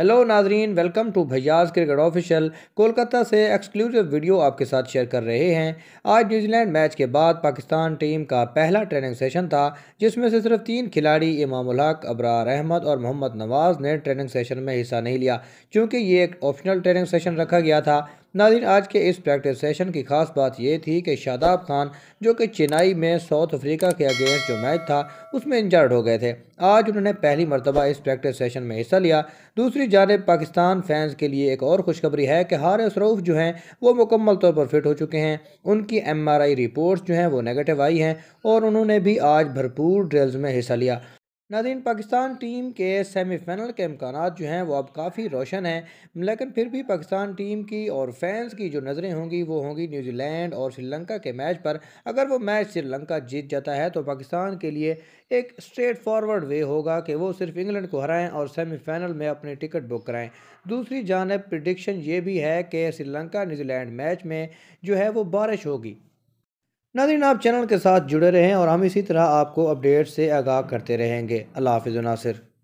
hello नाजरीन welcome to भैयाज cricket official Kolkata से एक्सक्लूसिव वीडियो आपके साथ शेयर कर रहे हैं आज न्यूजीलैंड मैच के बाद पाकिस्तान टीम का पहला ट्रेनिंग सेशन था जिसमें से सिर्फ तीन खिलाड़ी इमामुल हक अबरार अहमद और मोहम्मद नवाज ने ट्रेनिंग सेशन में हिस्सा नहीं लिया क्योंकि ये एक ऑप्शनल ट्रेनिंग सेशन रखा गया था नादिन आज के इस प्रैक्टिस सेशन की खास बात यह थी कि शादाब खान जो कि चेन्नई में साउथ अफ्रीका के अगेंस्ट जो मैच था उसमें इंजर्ड हो गए थे आज उन्होंने पहली मरतबा इस प्रैक्टिस सेशन में हिस्सा लिया दूसरी जानब पाकिस्तान फैंस के लिए एक और खुशखबरी है कि हार सरूफ जो हैं वो मुकम्मल तौर पर फिट हो चुके हैं उनकी एम आर आई रिपोर्ट जो हैं वो नेगेटिव आई हैं और उन्होंने भी आज भरपूर ड्रिल्स में हिस्सा लिया नादिन पाकिस्तान टीम के सेमीफाइनल के इम्कान जो हैं वो अब काफ़ी रोशन हैं लेकिन फिर भी पाकिस्तान टीम की और फैंस की जो नज़रें होंगी वो होंगी न्यूजीलैंड और श्रीलंका के मैच पर अगर वो मैच श्रीलंका जीत जाता है तो पाकिस्तान के लिए एक स्ट्रेट फॉरवर्ड वे होगा कि वो सिर्फ इंग्लैंड को हराएं और सेमीफाइनल में अपने टिकट बुक कराएं दूसरी जानब प्रडिक्शन ये भी है कि श्रीलंका न्यूजीलैंड मैच में जो है वो बारिश होगी नादिन आप चैनल के साथ जुड़े रहें और हम इसी तरह आपको अपडेट से आगाह करते रहेंगे अल्लाह हाफिज़ नासिर